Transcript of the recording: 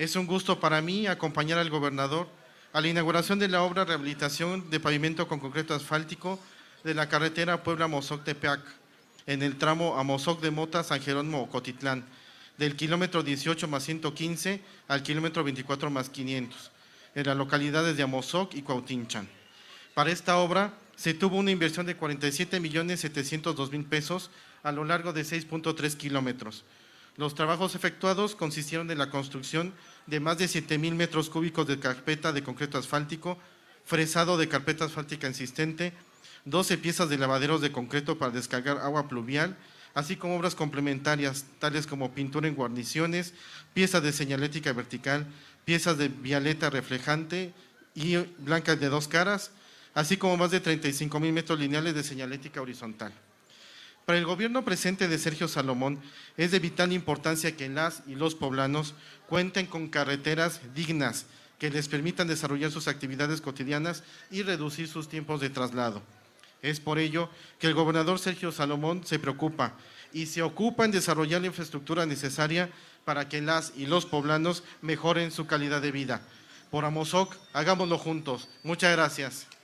Es un gusto para mí acompañar al gobernador a la inauguración de la obra Rehabilitación de Pavimento con Concreto Asfáltico de la carretera Puebla-Mozoc-Tepeac, en el tramo Amozoc de Mota-San Jerónimo-Cotitlán, del kilómetro 18 más 115 al kilómetro 24 más 500, en las localidades de Amozoc y Cuautinchan. Para esta obra se tuvo una inversión de 47 millones pesos a lo largo de 6.3 kilómetros. Los trabajos efectuados consistieron en la construcción de más de 7.000 metros cúbicos de carpeta de concreto asfáltico, fresado de carpeta asfáltica insistente, 12 piezas de lavaderos de concreto para descargar agua pluvial, así como obras complementarias, tales como pintura en guarniciones, piezas de señalética vertical, piezas de vialeta reflejante y blancas de dos caras, así como más de 35 mil metros lineales de señalética horizontal. Para el gobierno presente de Sergio Salomón es de vital importancia que las y los poblanos cuenten con carreteras dignas que les permitan desarrollar sus actividades cotidianas y reducir sus tiempos de traslado. Es por ello que el gobernador Sergio Salomón se preocupa y se ocupa en desarrollar la infraestructura necesaria para que las y los poblanos mejoren su calidad de vida. Por Amozoc, hagámoslo juntos. Muchas gracias.